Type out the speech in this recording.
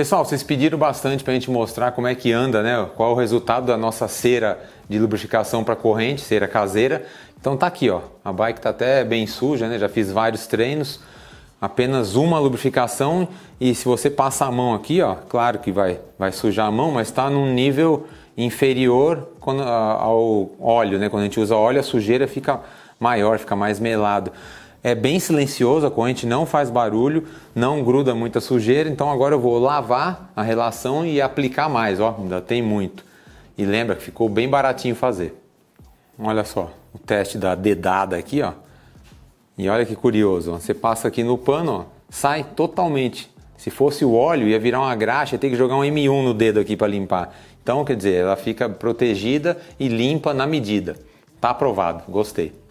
Pessoal, vocês pediram bastante para a gente mostrar como é que anda, né? Qual é o resultado da nossa cera de lubrificação para corrente, cera caseira. Então tá aqui, ó. A bike tá até bem suja, né? Já fiz vários treinos, apenas uma lubrificação e se você passa a mão aqui, ó, claro que vai, vai sujar a mão, mas está num nível inferior quando, ao óleo, né? Quando a gente usa óleo, a sujeira fica maior, fica mais melado é bem silencioso, a corrente não faz barulho, não gruda muita sujeira, então agora eu vou lavar a relação e aplicar mais, ó, ainda tem muito. E lembra que ficou bem baratinho fazer. Olha só, o teste da dedada aqui, ó. E olha que curioso, ó. você passa aqui no pano, ó, sai totalmente. Se fosse o óleo, ia virar uma graxa, ia ter que jogar um M1 no dedo aqui para limpar. Então, quer dizer, ela fica protegida e limpa na medida. Tá aprovado, gostei.